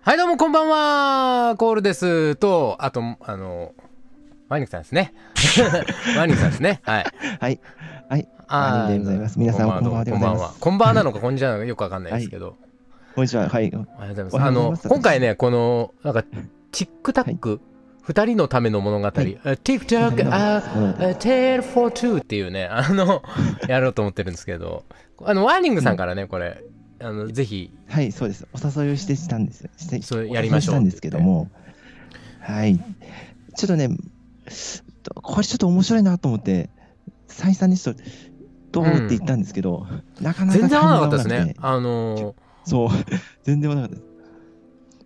はいどうもこんばんはコールですと、あと、あの、マニクさんですね。ー ニクさんですね。はい。はい。はい。ああ、うございます。皆さん、こんばんは。こんばんは。こんばんなのか、こんにちはなのか、よくわかんないですけど。こんにちは。はい。ありがとうございます。あの、今回ね、この、なんか、チックタック。二人のための物語、TikTok A Tale for Two っていうね、あの、やろうと思ってるんですけど、あの、ワーニングさんからね、これ、あのぜひはいそうですお誘いをしてしたんですしてそやりましょうしたんですけどもはいちょっとねこれちょっと面白いなと思って再三にしょとどうって言ったんですけど、うん、なかなか全然合わなかったですねあのー、そう 全然合わなかったです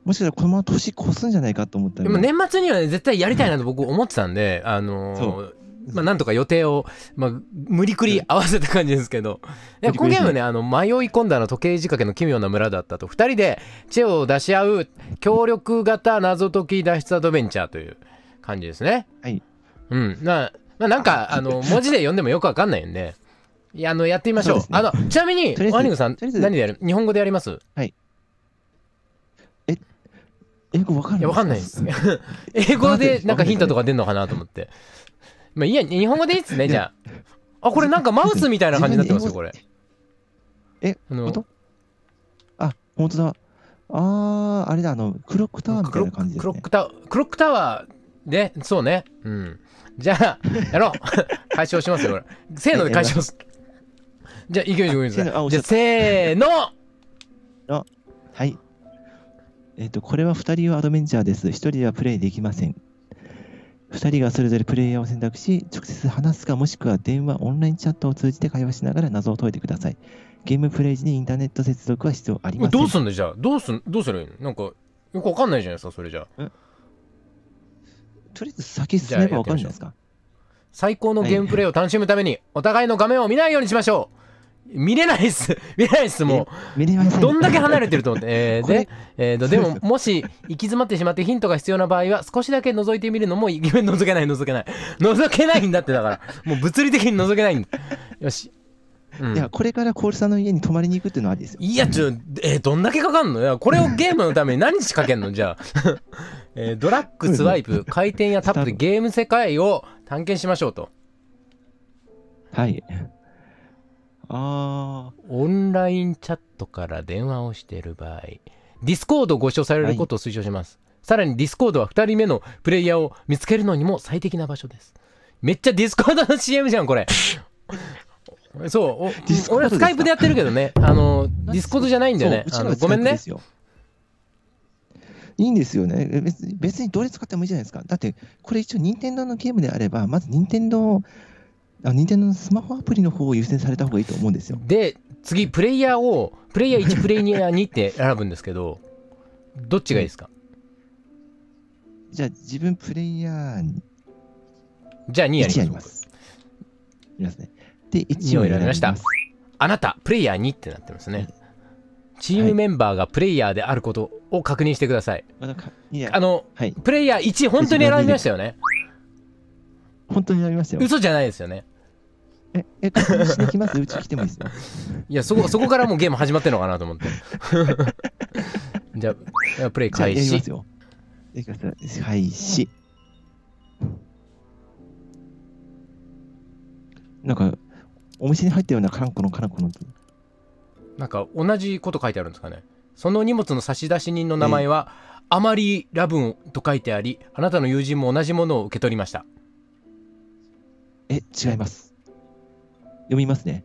もしかしたらこのまま年越すんじゃないかと思ったでも年末には、ね、絶対やりたいなと僕思ってたんで、あのー、まあ、なんとか予定を、まあ、無理くり合わせた感じですけど、いやこのゲームね、あの、迷い込んだの時計仕掛けの奇妙な村だったと、2人で知恵を出し合う、協力型謎解き脱出アドベンチャーという感じですね。はい。うん。な、まあ、なんか、あの、文字で読んでもよくわかんないんで、いや、あの、やってみましょう。うね、あの、ちなみに、ワニングさん、何でやる日本語でやりますはい。英語わかんない。わかんないです。英語でなんかヒントとか出んのかなと思って。まあいや、日本語でいいっすね、じゃあ。あ、これなんかマウスみたいな感じになってますよ、これ。え、あの、本当あ、本当だ。あー、あれだ、あの、クロックタワーみたいな感じです、ね、クロックタワー、クロックタワーで、そうね。うん。じゃあ、やろう。解消しますよ、これ。せーので解消す。じゃあ、いきましょう、いきましょう。じゃあ、せーのあ、はい。えっ、ー、と、これは2人用アドベンチャーです。1人ではプレイできません。2人がそれぞれプレイヤーを選択し、直接話すかもしくは電話、オンラインチャットを通じて会話しながら謎を解いてください。ゲームプレイ時にインターネット接続は必要ありません。どうすんのじゃあ、どうすん、どうするなんか、よくわかんないじゃないですか、それじゃあ。とりあえず先進めばわかるんじゃないですか。最高のゲームプレイを楽しむために、お互いの画面を見ないようにしましょう見れないっす。見れないっす、もう。どんだけ離れてると思って。えー、で、えーと、でも、もし、行き詰まってしまってヒントが必要な場合は、少しだけ覗いてみるのも、覗けない、覗けない。覗けないんだって、だから。もう物理的に覗けないんだ。よし。うん、いや、これからコールさんの家に泊まりに行くっていうのはありですよ。いや、ちょ、えー、どんだけかかんのいや、これをゲームのために何日かけんのじゃあ。えー、ドラッグ、スワイプ、回転やタップでゲーム世界を探検しましょうと。はい。あオンラインチャットから電話をしている場合、ディスコードをご使用されることを推奨します。はい、さらにディスコードは2人目のプレイヤーを見つけるのにも最適な場所です。めっちゃディスコードの CM じゃん、これ。そう、俺はスカイプでやってるけどね、あの、ディスコードじゃないんだよね。あのごめんね。いいんですよね別に。別にどれ使ってもいいじゃないですか。だって、これ一応、任天堂のゲームであれば、まず任天堂あ任天堂のスマホアプリの方を優先された方がいいと思うんですよ。で、次、プレイヤーを、プレイヤー1、プレイヤー2って選ぶんですけど、どっちがいいですか、じゃあ、自分、プレイヤー、じゃあ2やります。ますね。で、1を選びました。あなた、プレイヤー2ってなってますね。チームメンバーがプレイヤーであることを確認してください。はい、あの、はい、プレイヤー1、本当に選びましたよね。本当に選びましたよ。嘘じゃないですよね。え、え、確認しに来ますうち来てもいいですよ。いや、そこ、そこからもうゲーム始まってんのかなと思って。じゃあ、プレイ開始。じゃあやりますよ。開始。なんか、お店に入ったようなカランコのカランコの。なんか、同じこと書いてあるんですかね。その荷物の差出人の名前は、あまりラブンと書いてあり、あなたの友人も同じものを受け取りました。え、違います。読みますね。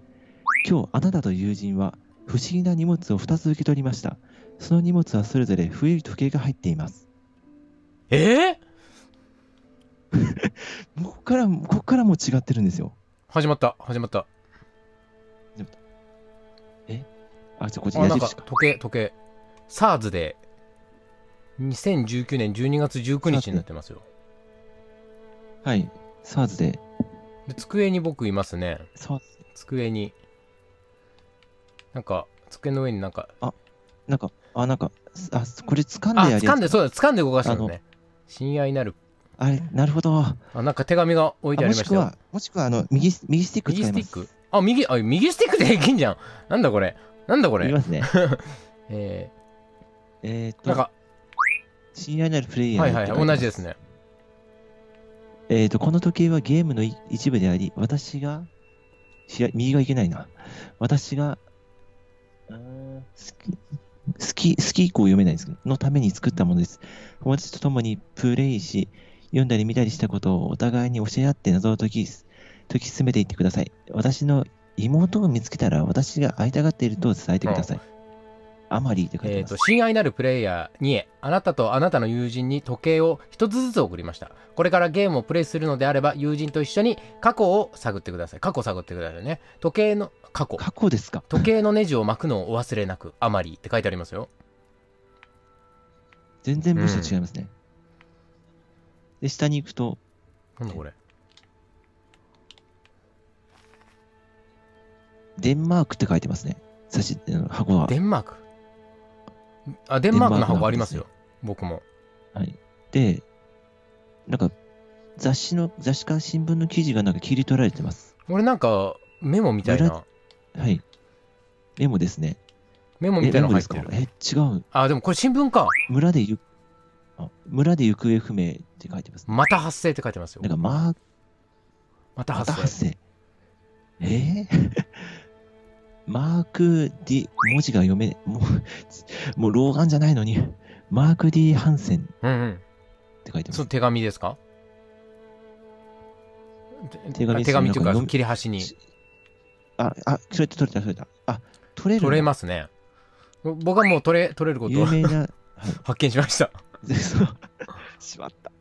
今日あなたと友人は不思議な荷物を2つ受け取りました。その荷物はそれぞれ増える時計が入っています。えー、ここから、ここからも違ってるんですよ。始まった、始まった。ええあ、じゃこっち矢か。時計、時計。SARS で2019年12月19日になってますよ。はい、SARS でで机に僕いますねそう机になんか机の上になんかあなんかあなんかあこれ掴んでやるやつ掴んでそうだ掴んで動かしたのね親愛なるあれなるほどあなんか手紙が置いてありましたはもしくはあの右右スティック使います右スティックあ右あ右スティックでいけんじゃんなんだこれなんだこれいますね えー、えー、っとなんか親愛なるプレイヤーはいはい同じですねえっ、ー、と、この時計はゲームの一部であり、私が、右がいけないな。私が、好き、好き以降読めないんですけど、のために作ったものです。友達と共にプレイし、読んだり見たりしたことをお互いに教え合って謎を解き、解き進めていってください。私の妹を見つけたら私が会いたがっていると伝えてください。うんあまりって書いてえー、と、親愛なるプレイヤーにあなたとあなたの友人に時計を一つずつ送りました。これからゲームをプレイするのであれば、友人と一緒に過去を探ってください。過去を探ってくださいね。時計の、過去。過去ですか。時計のネジを巻くのをお忘れなく、あまりって書いてありますよ。全然文章違いますね。うん、で、下に行くと。なんだこれ。デンマークって書いてますね。し、箱は。デンマークあ、デンマークの箱ありますよ。僕も。はい。で、なんか、雑誌の、雑誌か新聞の記事がなんか切り取られてます。俺なんか、メモみたいな。はい。メモですね。メモみたいなの入ってる。え、違う。あ、でもこれ新聞か。村でゆ村で行方不明って書いてます、ね、また発生って書いてますよ。なんかま、また発生。また発生。えー、マークィ、文字が読め、もう、もう老眼じゃないのに、マークディ・ハンセンって書いてます。うその手紙ですか手紙手紙というか、切り端に。あ、あ、それ取れた、取れた。あ、取れる。取れますね。僕はもう取れ、取れることを有名な、は 発見しました。しまった。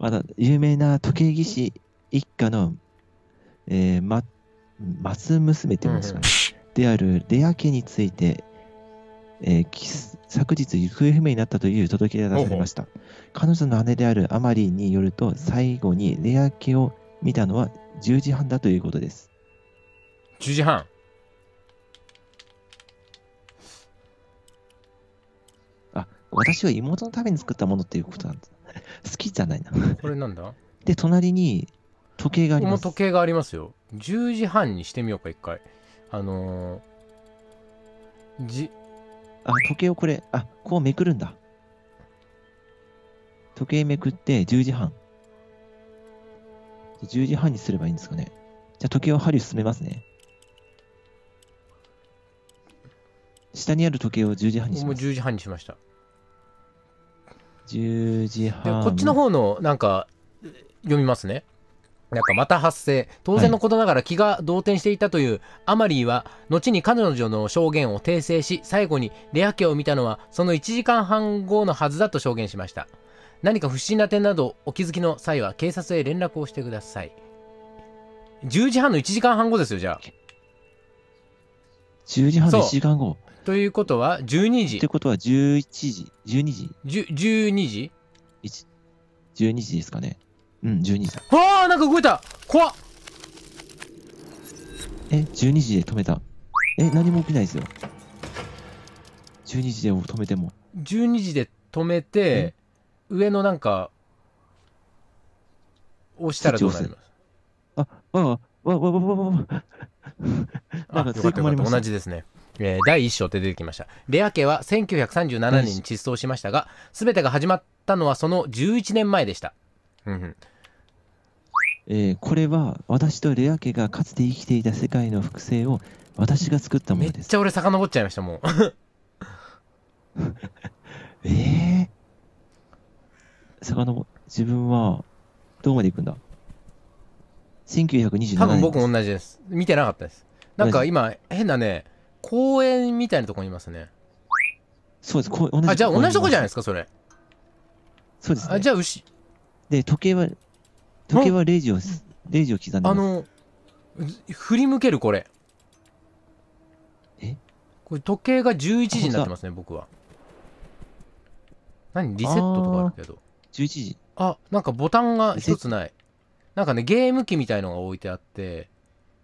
まだ、有名な時計技師一家の、えー、ま、マ娘って言うんですかね。うんうんであるレア家について、えー、昨日行方不明になったという届けが出されました。彼女の姉であるアマリーによると、最後にレア家を見たのは10時半だということです。10時半あ、私は妹のために作ったものっていうことなんだ。好きじゃないなこれなんだで、隣に時計があります。この時計がありますよ。10時半にしてみようか、一回。あのー、じ、あ、時計をこれ、あ、こうめくるんだ。時計めくって10時半。10時半にすればいいんですかね。じゃあ時計を針進めますね。下にある時計を10時半にしまもう10時半にしました。10時半。こっちの方の、なんか、読みますね。なんかまた発生。当然のことながら気が動転していたというアマリーは、後に彼女の証言を訂正し、最後にレア家を見たのはその1時間半後のはずだと証言しました。何か不審な点などお気づきの際は警察へ連絡をしてください。10時半の1時間半後ですよ、じゃあ。10時半の1時間後。ということは12時。ってことは11時、12時。12時 ?12 時ですかね。うん、12時だ。わあなんか動いた怖っえ、12時で止めた。え、何も起きないですよ。12時で止めても。12時で止めて、上のなんか、押したらどうなりますあ、わわわわわわわわ。あ、わ、わ、わ、わ、わ、わ、わ、わ、同じですね。えー、第1章って出てきました。レア家は1937年に失踪しましたが、すべてが始まったのはその11年前でした。うん、えー、これは私とレア家がかつて生きていた世界の複製を私が作ったものですめっちゃ俺遡っちゃいましたもうえ えー、ぼ自分はどこまで行くんだ1927年多分僕も同じです見てなかったですなんか今変なね公園みたいなとこにいますねそうですこ同じあじゃあ同じとこじゃないですかそれそうです、ね、あじゃあ牛で、時計は、時計は0時を、0時を刻んでます。あの、振り向けるこれ。えこれ時計が11時になってますね、僕は。何リセットとかあるけど。11時。あ、なんかボタンが一つない。なんかね、ゲーム機みたいのが置いてあって、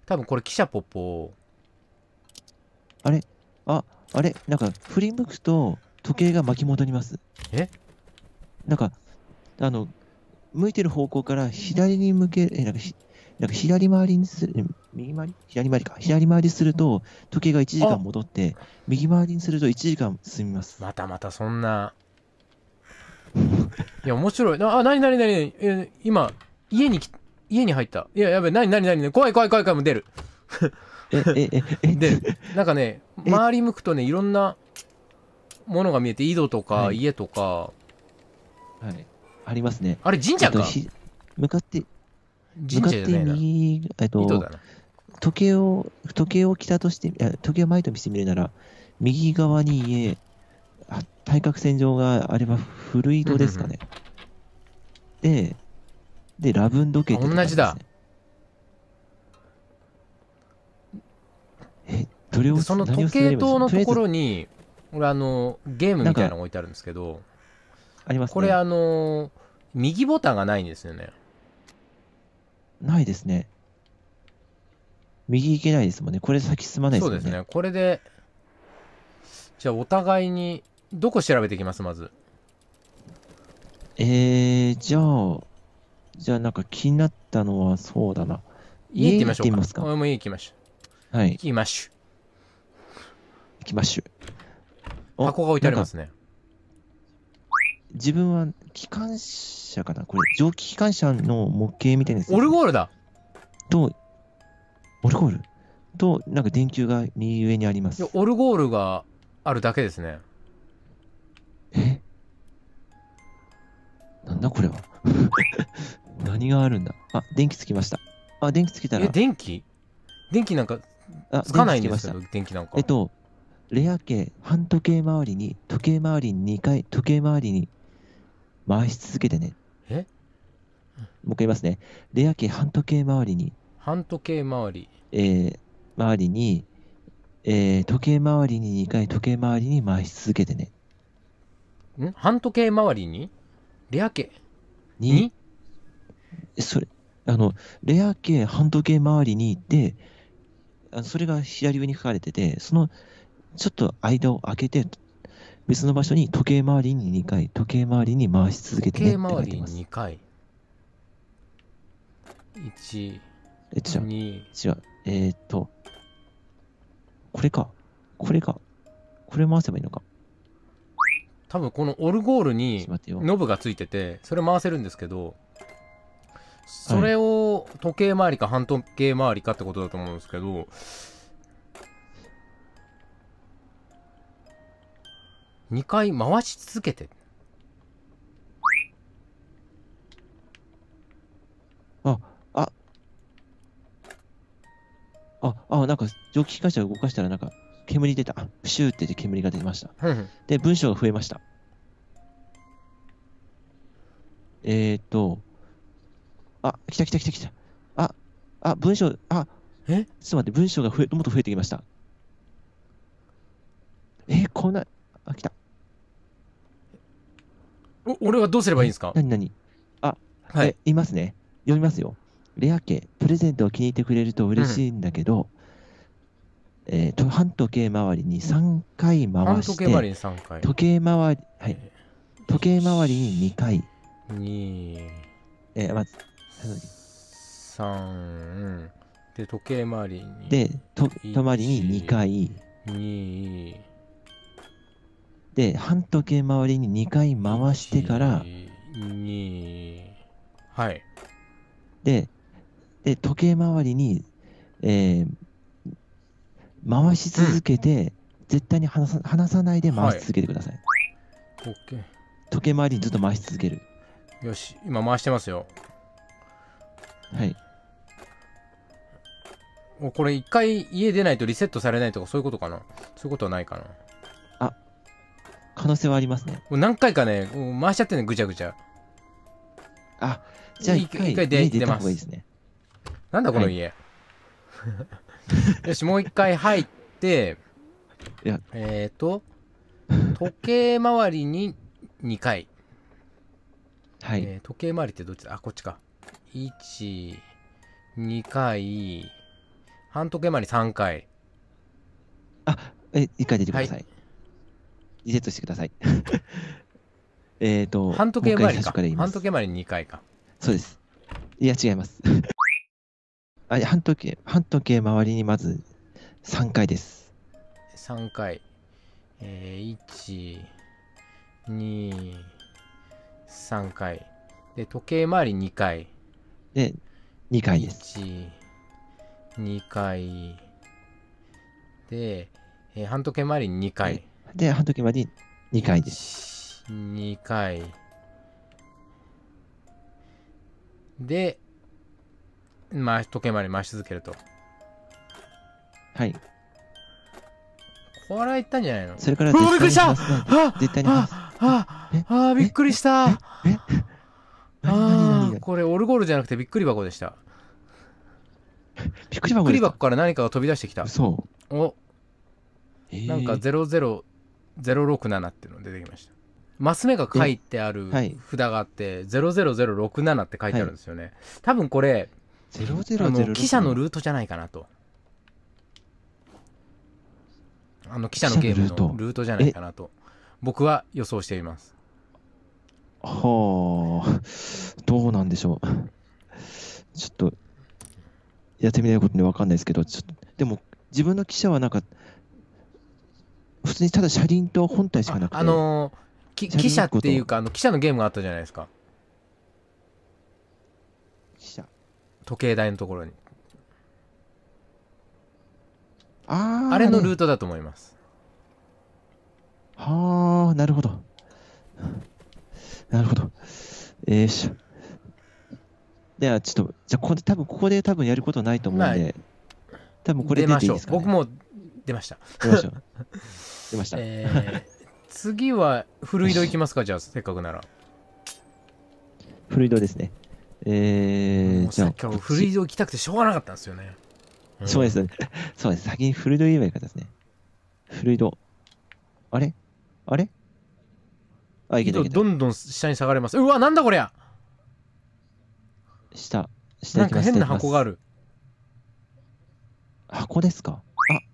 多分これ、記者ポッポあれあ、あれなんか、振り向くと、時計が巻き戻ります。えなんか、あの、向いてる方向から左に向け、えなんかなんか左回りにする、右回り左回りか。左回りすると、時計が1時間戻って、右回りにすると1時間進みます。またまたそんな。いや、面白い。あ、なになになに今、家に、家に入った。いや、やべなになになに怖い怖い怖い怖い、もう出る。え、え、え、出る。なんかね、周り向くとね、いろんなものが見えて、井戸とか、家とか、はい。ありますね。あれ、神社か、えっと、向かって、向かって右、えっと、時計を、時計を北として、時計を前と見してみるなら、右側に家、対角線上があれば古井戸ですかね。うんうん、で、で、ラブン時計って、ね、同じだ。え、どれをその時計塔のところに、俺あの、ゲームみたいなの置いてあるんですけど、ありますね。これ、あのー、右ボタンがないんですよね。ないですね。右行けないですもんね。これ先進まないですね。そうですね。これで、じゃあお互いに、どこ調べていきますまず。えー、じゃあ、じゃあなんか気になったのはそうだな。家行ってみましょうか。行ますか俺も家行きましょう。はい。行きましょう。行きましょう。箱が置いてありますね。自分は機関車かなこれ、蒸気機関車の模型みたいなやつ。オルゴールだと、オルゴールと、なんか電球が右上にあります。オルゴールがあるだけですね。えなんだこれは 何があるんだあ、電気つきました。あ、電気つけたら。え、電気電気なんかつかないんですよ電気なんか。えっと、レア系、半時計回りに、時計回りに2回、時計回りに回し続けてね。えもう一回言いますね。レア系半時計回りに、半時計回り。えー、回りに、えー、時計回りに2回、時計回りに回し続けてね。ん半時計回りにレア系に、にそれ、あの、レア系半時計回りにっあそれが左上に書かれてて、その、ちょっと間を空けて、別の場所に時計回りに2回、時計回りに回し続けてねって書いてます。時計回りに2回。1、え、違う。違う。えー、っと、これか。これか。これ回せばいいのか。多分このオルゴールにノブがついてて、それ回せるんですけど、それを時計回りか半時計回りかってことだと思うんですけど、2回回し続けてああああなんか蒸気機関車を動かしたらなんか煙出たプシューって煙が出ましたで文章が増えましたえー、っとあ来た来た来た来たああ文章あえちょっと待って文章が増えもっと増えてきましたえー、こんなあ、来た。俺はどうすればいいんですか何何あ、はい、いますね。読みますよ。レア家、プレゼントを気に入ってくれると嬉しいんだけど、うん、えー、と半時計回りに3回回して、時計回りに3回。時計回り、はい。時計回りに2回。2、えー、まず、3、で、時計回りに。で、と、止まりに2回。2、で、反時計回りに2回回してから、2、はい。で、で時計回りに、えー、回し続けて、うん、絶対に離さ離さないで回し続けてください。はい、時計回りにずっと回し続ける。よし、今回してますよ。はい。うこれ一回家出ないとリセットされないとかそういうことかなそういうことはないかな可能性はありますね。もう何回かね、回しちゃってね、ぐちゃぐちゃ。あ、じゃあ一回一回で出ます。いいですね、なんだこの家。はい、よし、もう一回入って、えっ、ー、と、時計回りに2回。はい、えー、時計回りってどっちだあ、こっちか。1、2回、半時計回り3回。あ、え、1回出てください。はいリセットしてください。えっと、半時計回りか。半時計回り2回か。そうです。いや、違います。あ、半時計、半時計回りにまず3回です。3回。えー、1、2、3回。で、時計回り2回。で、2回です。1、2回。で、えー、半時計回り2回。で、半時まで2回です。2回。で、まあ、時計回り回し続けると。はい。これはいったんじゃないのそれから絶対に離すな。絶対にああ、びっくりした。ああ、これオルゴールじゃなくてびっくり箱でした。びっくり箱びっくり箱から何かが飛び出してきた。そう。おなんか00 067っていうのが出てきましたマス目が書いてある札があって、はい、00067って書いてあるんですよね、はい、多分これあの記者のルートじゃないかなとあの記者のゲームのルートじゃないかなと僕は予想していますはあどうなんでしょうちょっとやってみないことに分かんないですけどちょっとでも自分の記者はなんか普通にただ車輪と本体しかなくてあ、あのー、汽車っていうかあの汽車のゲームがあったじゃないですか汽車時計台のところにああれのルートだと思います、はあなるほどなるほどよいしょではちょっとじゃあここで多分ここで多分やることないと思うんで、多分これ出ていいですか、ね、僕も出ました。出ました。出ました、えー、次は古井戸行きますか じゃあせっかくなら古井戸ですねえー、じゃあ古井戸行きたくてしょうがなかったんですよね、うん、そうです そうです先に古井戸言えばいいかですね古井戸あれあれあいけたいけたどんどん下に下がれますうわなんだこりゃ下下がれますなんか変な箱がある箱ですかあ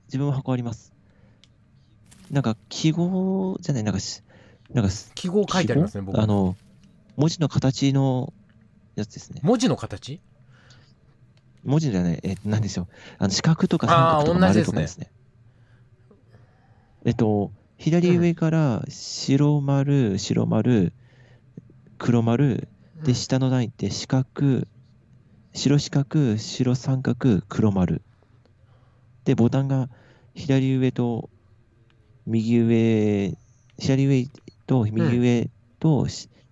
自分は箱ありますなんか記号じゃない、なんか、なんか記号書いてありますね、僕。あの、文字の形のやつですね。文字の形文字じゃない、え、なんでしょう。あの四角とか三角とか丸とかですね。えっと、左上から白丸、白丸、黒丸、で、下の段いって四角、白四角、白三角、黒丸。で、ボタンが左上と右上、左上と右上と、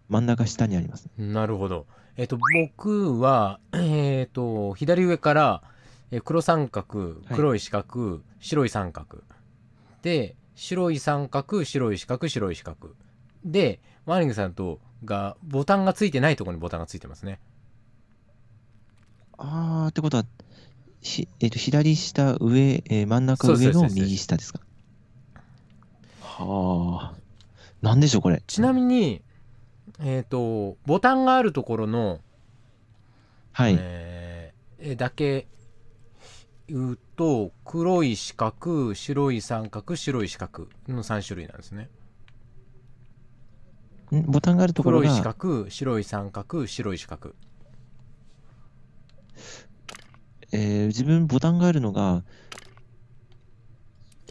真ん中下にあります、なるほど。えっ、と、僕は、えっ、と、左上から、え黒三角、黒い四角、はい、白い三角。で、白い三角、白い四角、白い四角。で、マーニングさんとが、ボタンがついてないところにボタンがついてますね。あー、ってことは、えっ、ー、と、左下、上、えー、真ん中上の右下ですかはあ。なんでしょう、これ。ちなみに、えっ、ー、と、ボタンがあるところの、はい。えー、だけ言うと、黒い四角、白い三角、白い四角の3種類なんですね。ボタンがあるところが黒い四角、白い三角、白い四角。えー、自分ボタンがあるのが、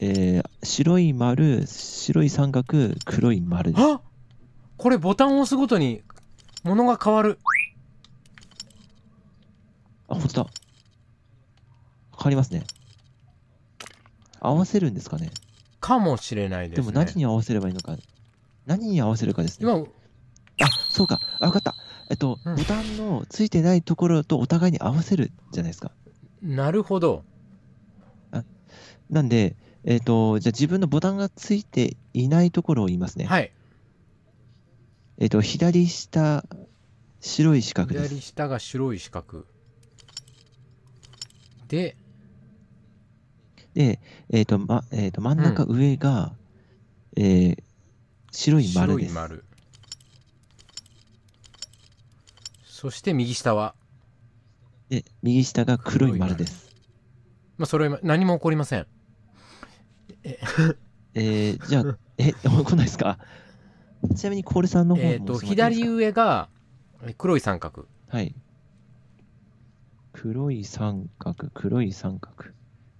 えー、白い丸、白い三角、黒い丸です。あこれボタンを押すごとにものが変わる。あ、本当だ。変わりますね。合わせるんですかね。かもしれないです、ね、でも何に合わせればいいのか。何に合わせるかですね。今、あ、そうか。あ、わかった。えっと、うん、ボタンのついてないところとお互いに合わせるじゃないですか。なるほど。あなんで、えっ、ー、と、じゃあ自分のボタンがついていないところを言いますね。はい。えっ、ー、と、左下、白い四角です。左下が白い四角。で、で、えっ、ー、と、ま、えっ、と、真ん中上が、うん、えー、白い丸です。白い丸。そして右下はで、右下が黒い丸です。まあ、それは何も起こりません。えー、じゃあ、え、来ないですかちなみにコールさんの方もえっ、と、左上が黒い三角。はい。黒い三角、黒い三角。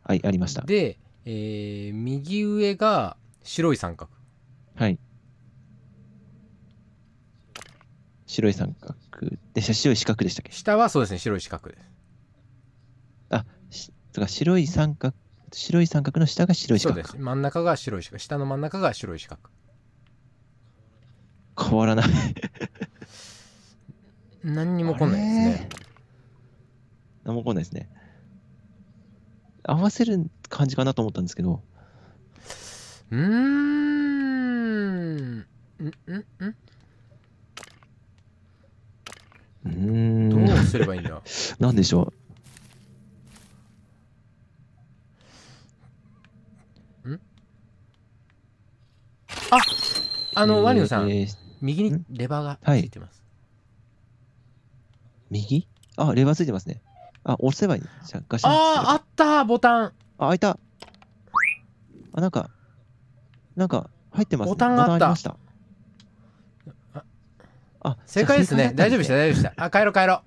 はい、ありました。で、えー、右上が白い三角。はい。白い三角で白い四角でしたっけ下はそうですね白い四角ですあしとか白い三角白い三角の下が白い四角。そうです。真ん中が白い四角。下の真ん中が白い四角。変わらない 何にも来ないですね。何も来ないですね。合わせる感じかなと思ったんですけど。うーん。んうんうん。どうすればいいんだ 何でしょうああの、ワニオさん、えー、右にレバーがついてます。はい、右あ、レバーついてますね。あ、押せばいい。ああ、あったボタン。あ、開いた。あ、なんか、なんか、入ってます、ね、ボタンがあった。たああ、正解ですね。すね大丈夫でした、大丈夫でした。あ、帰ろ帰ろ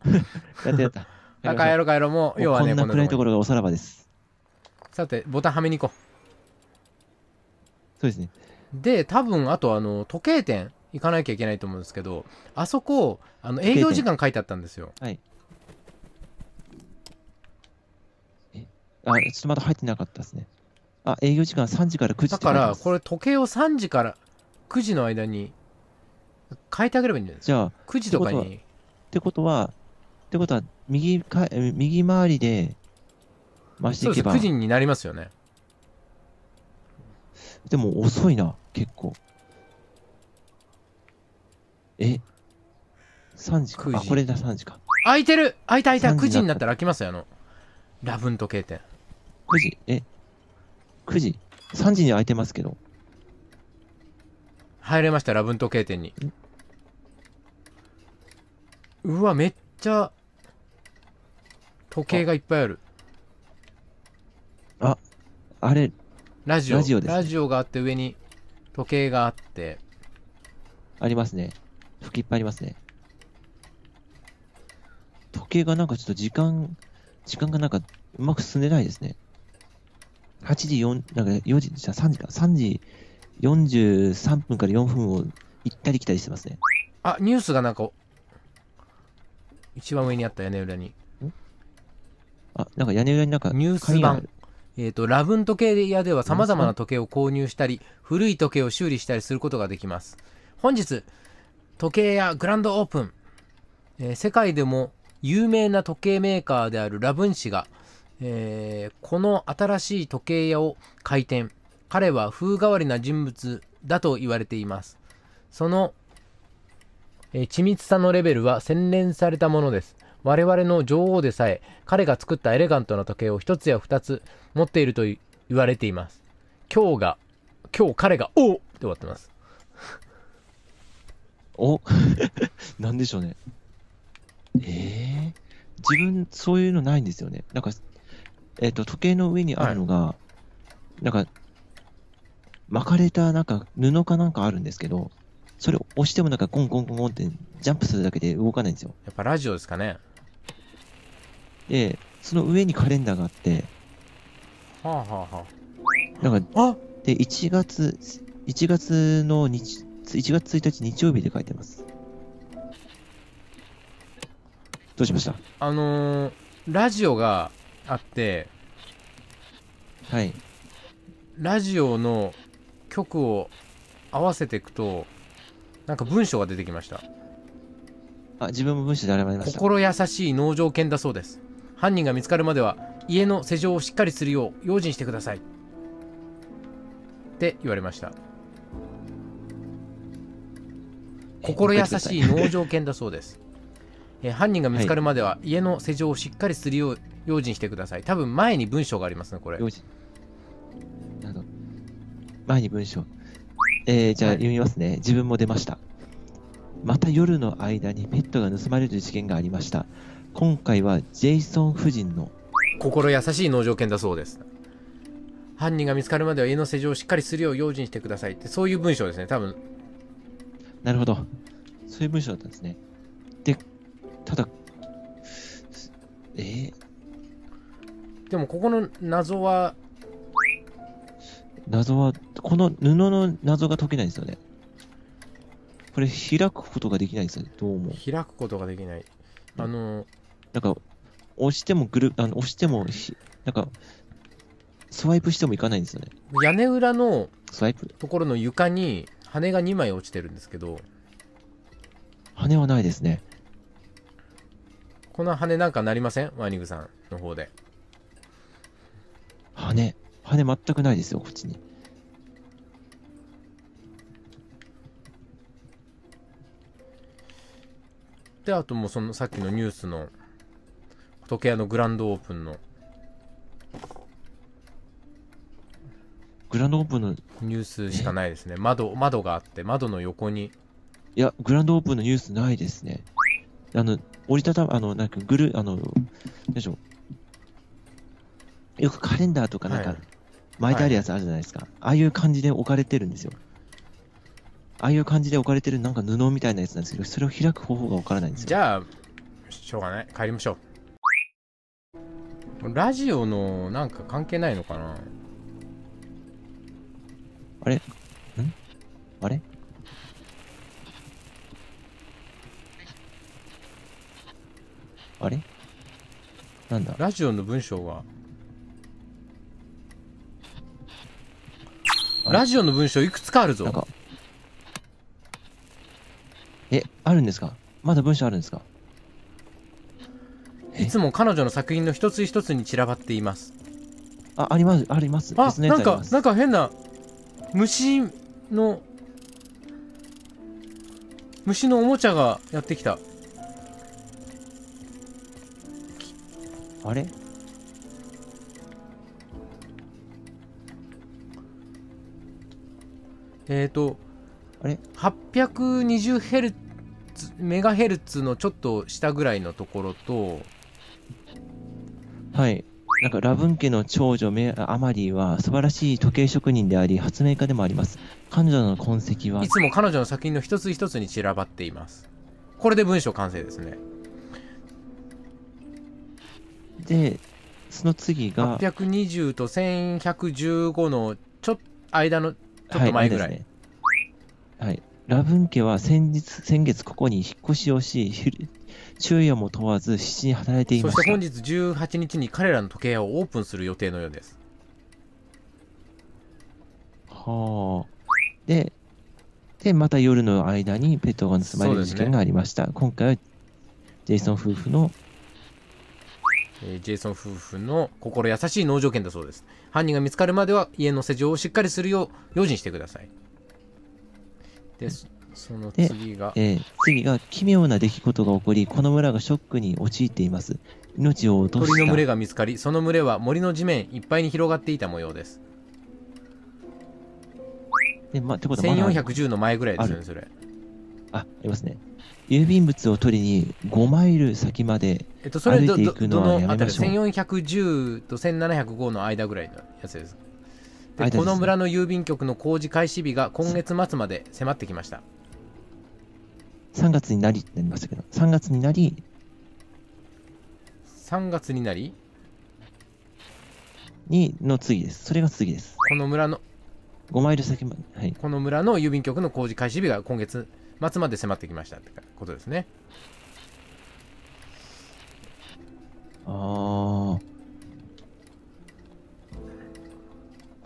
やっ やった。あ、帰ろ帰ろもう、要はね、こんな暗いところがおさらばです。さて、ボタンはめに行こう。そうですね。で、多分、あと、あの、時計店行かなきゃいけないと思うんですけど、あそこ、あの、営業時間書いてあったんですよ。はい。え、あ、ちょっとまだ入ってなかったですね。あ、営業時間3時から9時だから、これ時計を3時から9時の間に変えてあげればいいんじゃないですか。じゃあ、9時とかに。ってことは、ってことは、右か右回りで増していけば。そうです9時になりますよね。でも遅いな。結構。え ?3 時か。時あ、これだ、3時か。開いてる開いた開いた !9 時になったら開きますよ、あの。ラブン時計店。9時え ?9 時 ?3 時に開いてますけど。入れました、ラブン時計店に。うわ、めっちゃ、時計がいっぱいある。あ、あれ、ラジオ。ラジオです、ね、ラジオがあって上に、時計があって。ありますね。吹きっぱいありますね。時計がなんかちょっと時間、時間がなんかうまく進んでないですね。8時4、なんか4時、じゃ3時か、3時43分から4分を行ったり来たりしてますね。あ、ニュースがなんか、一番上にあった屋根裏に。あ、なんか屋根裏になんか、ニュース版。えーと、ラブン時計屋では様々な時計を購入したり、古い時計を修理したりすることができます。本日、時計屋グランドオープン、えー、世界でも有名な時計メーカーであるラブン氏が、えー、この新しい時計屋を開店。彼は風変わりな人物だと言われています。その、えー、緻密さのレベルは洗練されたものです。我々の女王でさえ、彼が作ったエレガントな時計を一つや二つ持っていると言われています。今日が、今日彼が、おって終わってます。お なんでしょうね。ええー、自分、そういうのないんですよね。なんか、えっ、ー、と、時計の上にあるのが、はい、なんか、巻かれた、なんか、布かなんかあるんですけど、それを押してもなんか、ンゴンゴンゴンってジャンプするだけで動かないんですよ。やっぱラジオですかね。で、その上にカレンダーがあって、はあはあはあ。なんか、あで、1月、1月の日、1月1日日曜日で書いてます。どうしましたあのー、ラジオがあって、はい。ラジオの曲を合わせていくと、なんか文章が出てきました。あ、自分も文章で現れました。心優しい農場犬だそうです。犯人が見つかるまでは家の施錠をしっかりするよう用心してくださいって言われました心優しい農場犬だそうですえ犯人が見つかるまでは家の施錠をしっかりするよう用心してください多分前に文章がありますねこれ前に文章えー、じゃあ読みますね、はい、自分も出ましたまた夜の間にペットが盗まれる事件がありました今回はジェイソン夫人の心優しい農場犬だそうです犯人が見つかるまでは家の施錠をしっかりするよう用心してくださいってそういう文章ですね多分なるほどそういう文章だったんですねでただえー、でもここの謎は謎はこの布の謎が解けないんですよねこれ開くことができないですよねどうも開くことができないあの、うんなんか、押してもグルあの押してもひ、なんか、スワイプしてもいかないんですよね。屋根裏のスワイプところの床に羽が2枚落ちてるんですけど、羽はないですね。この羽なんかなりませんワニグさんの方で。羽、羽全くないですよ、こっちに。で、あともうそのさっきのニュースの時計屋のグランドオープンのグランドオープンのニュースしかないですね窓窓があって窓の横にいやグランドオープンのニュースないですねあの折りたたあのなんかグルあのいしょよくカレンダーとかなんか巻いてあるやつあるじゃないですか、はい、ああいう感じで置かれてるんですよああいう感じで置かれてるなんか布みたいなやつなんですけどそれを開く方法がわからないんですよじゃあしょうがない帰りましょうラジオのなんか関係ないのかなあれんあれあれなんだラジオの文章がラジオの文章いくつかあるぞえあるんですかまだ文章あるんですかいつも彼女の作品の一つ一つに散らばっていますあありますありますあなんかなんか変な虫の虫のおもちゃがやってきたあれえっ、ー、とあれ 820Hz メガヘルツのちょっと下ぐらいのところとはい。なんかラブン家の長女メアマリーは素晴らしい時計職人であり発明家でもあります。彼女の痕跡はいつも彼女の作品の一つ一つに散らばっています。これで文章完成ですね。で、その次が820と1115のちょっと間のちょっと前ぐらい。はい、ねはい、ラブン家は先日先月ここに引っ越しをし、昼夜も問わず7に働いていましたそして本日18日に彼らの時計屋をオープンする予定のようですはあででまた夜の間にペットが盗まれる事件がありました、ね、今回はジェイソン夫婦のえー、ジェイソン夫婦の心優しい農場犬だそうです。犯人が見つかるまでは家の施錠をしっかりするよう用心してください。です。その次が、えー、次が奇妙な出来事が起こりこの村がショックに陥っています命を落とした鳥の群れが見つかりその群れは森の地面いっぱいに広がっていた模様ですで、まあ、ってことは1410の前ぐらいですよねそれあありますね郵便物を取りに5マイル先まで歩いていくのはやめましょう、えっと、1410と1705の間ぐらいのやつですでこの村の郵便局の工事開始日が今月末まで迫ってきました3月になりってなりましたけど、3月になり、3月になりにの次です。それが次です。この村の、5マイル先まで、はい。この村の郵便局の工事開始日が今月末まで迫ってきましたってことですね。ああ。こ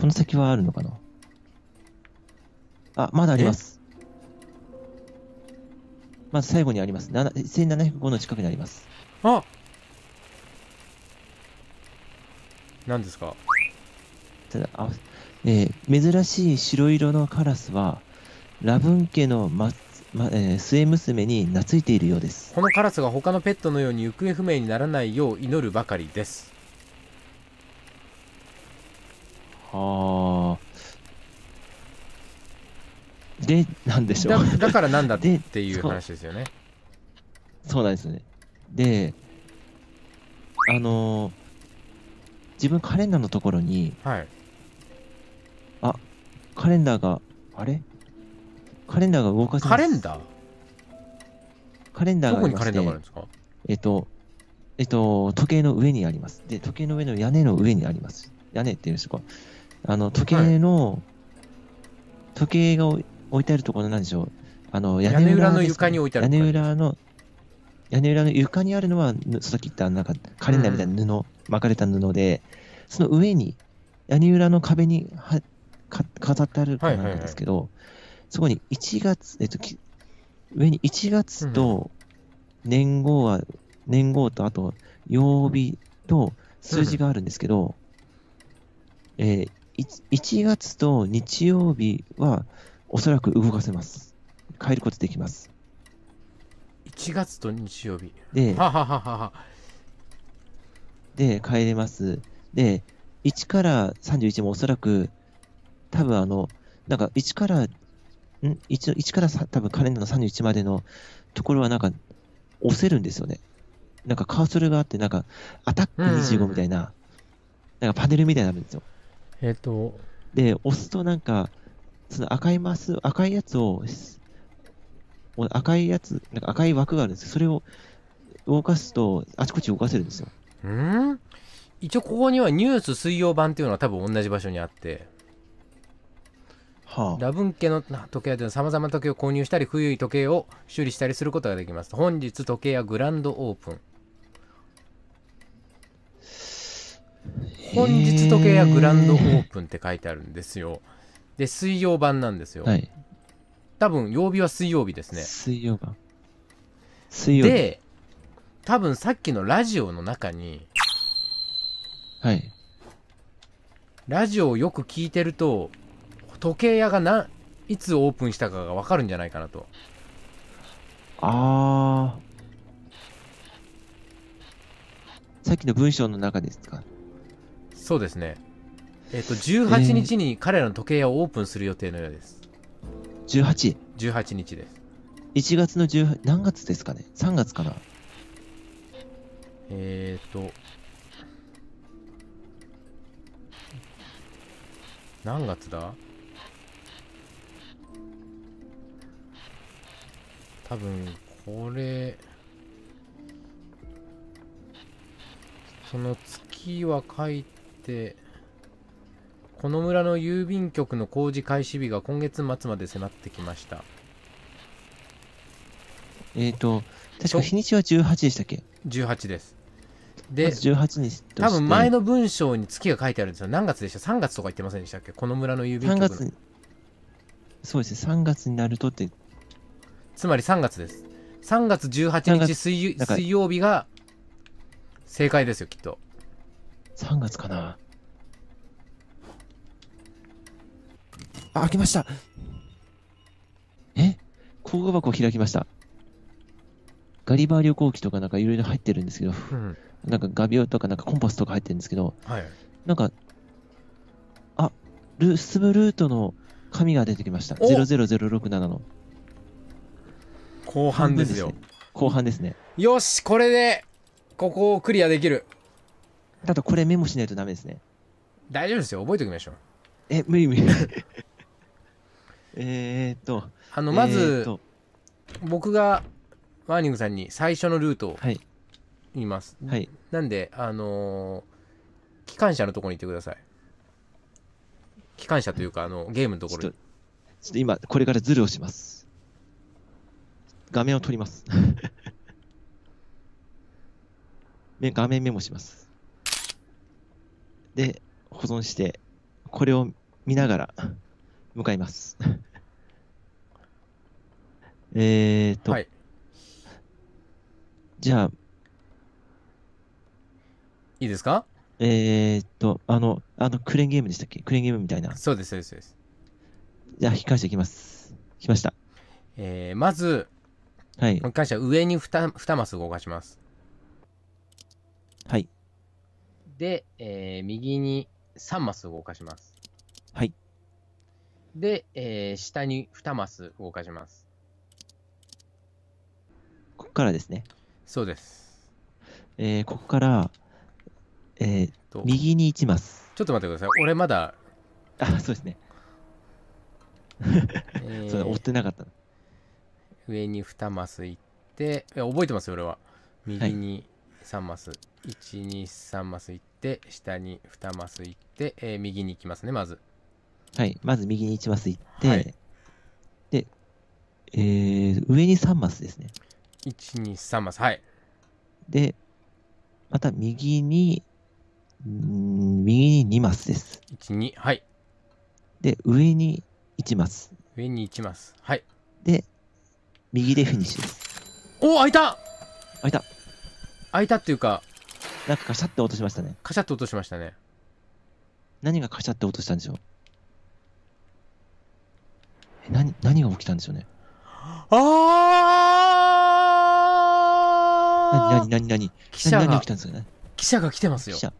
の先はあるのかなあ、まだあります。まあ、最後にあります。1705の近くにあります。あ何ですかただあ、えー、珍しい白色のカラスは、ラブン家の、ままえー、末娘に懐いているようです。このカラスが他のペットのように行方不明にならないよう祈るばかりです。はあ。で、なんでしょう。だからなんだっていう話ですよね。そうなんですね。で、あのー、自分カレンダーのところに、はい、あ、カレンダーが、あれカレンダーが動かせカレンダーカレンダーがどこにカレンダーがあるんですかえっと、えっと、時計の上にあります。で、時計の上の屋根の上にあります。屋根っていうんですか。あの、時計の、はい、時計が置いてあるところなんでしょう。あの屋根裏の床に置いてある屋根裏の屋根裏の床にあるのは、さっき言ったなんかカレンダーみたいな布、うん、巻かれた布で、その上に、屋根裏の壁にはか飾ってあるかなんですけど、はいはいはい、そこに1月、えっと、き上に1月と年号は、うん、年号とあと曜日と数字があるんですけど、うん、えー、1, 1月と日曜日は、おそらく動かせます。変えることできます。1月と日曜日。で、で変え帰れます。で、1から31もおそらく、多分あの、なんか1から、ん 1, ?1 から多分カレンダーの31までのところはなんか押せるんですよね。なんかカーソルがあって、なんかアタック25みたいな、うん、なんかパネルみたいになるんですよ。えっ、と。で、押すとなんか、その赤いマス、赤いやつを、赤いやつ、なんか赤い枠があるんですけど、それを動かすと、あちこち動かせるんですよ。うん一応ここにはニュース水曜版っていうのは多分同じ場所にあって、はあ、ラブン家の時計はさまざまな時計を購入したり古い時計を修理したりすることができます本日時計屋グランドオープン本日時計屋グランドオープンって書いてあるんですよで、水曜版なんですよ。はい。多分、曜日は水曜日ですね。水曜版。水曜日。で、多分さっきのラジオの中に、はい。ラジオをよく聞いてると、時計屋がないつオープンしたかがわかるんじゃないかなと。あー。さっきの文章の中ですかそうですね。えっ、と、18日に彼らの時計をオープンする予定のようです。18?18 18日です。1月の18、何月ですかね ?3 月かなえっ、と、何月だ多分、これ、その月は書いて、この村の郵便局の工事開始日が今月末まで迫ってきましたえっ、ー、と確か日にちは18でしたっけ18ですで、ま、18に多分前の文章に月が書いてあるんですよ何月でした3月とか言ってませんでしたっけこの村の郵便局3月そうですね3月になるとってつまり3月です3月18日水水曜日が正解ですよきっと3月かなあ、開きました。え工具箱開きました。ガリバー旅行機とかなんかいろいろ入ってるんですけど、うん、なんか画鋲とかなんかコンパスとか入ってるんですけど、はい、なんか、あ、ル進むルートの紙が出てきました。00067の。後半ですよです、ね。後半ですね。よし、これで、ここをクリアできる。ただこれメモしないとダメですね。大丈夫ですよ、覚えておきましょう。え、無理無理。えー、っとあのまず、えー、僕がワーニングさんに最初のルートを言います、はい、なんであのー、機関車のところに行ってください機関車というかあのゲームのところにちょっと今これからズルをします画面を取ります 画面メモしますで保存してこれを見ながら向かいますえーと、はい。じゃあ、いいですかえーと、あの、あの、クレーンゲームでしたっけクレーンゲームみたいな。そうです、そうです、そうです。じゃあ、引き返していきます。きました。えー、まず、はい。一回した上に 2, 2マス動かします。はい。で、えー右に3マス動かします。はい。で、えー下に2マス動かします。からですね。そうです。えー、ここから、えー、右に行きます。ちょっと待ってください。俺まだ。あ、そうですね。えー、そう追ってなかった上に2マス行っていや覚えてますよ俺は右に3マス、はい、123マス行って下に2マス行って、えー、右に行きますねまずはいまず右に1マス行って、はい、で、えー、上に3マスですね123マスはいでまた右に右に2マスです12はいで上に1マス上に1マスはいで右でフィニッシュですおお開いた開いた開いたっていうかなんかカシャって落としましたねカシャって落としましたね何がカシャって落としたんでしょうえ何何が起きたんでしょうねああなになになに記者が何起来たんですかね記者が来てますよ。記者。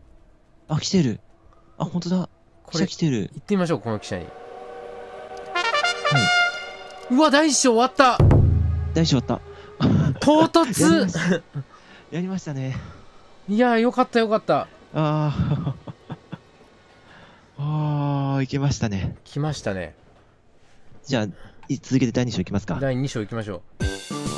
あ、来てる。あ、本当だ。記者来てる。行ってみましょう、この記者に。はい。うわ、大将終わった大将終わった。唐突やりましたね。いやよかったよかった。ああ。ああ、行けましたね。来ましたね。じゃあ、続けて第2章いきますか。第2章いきましょう。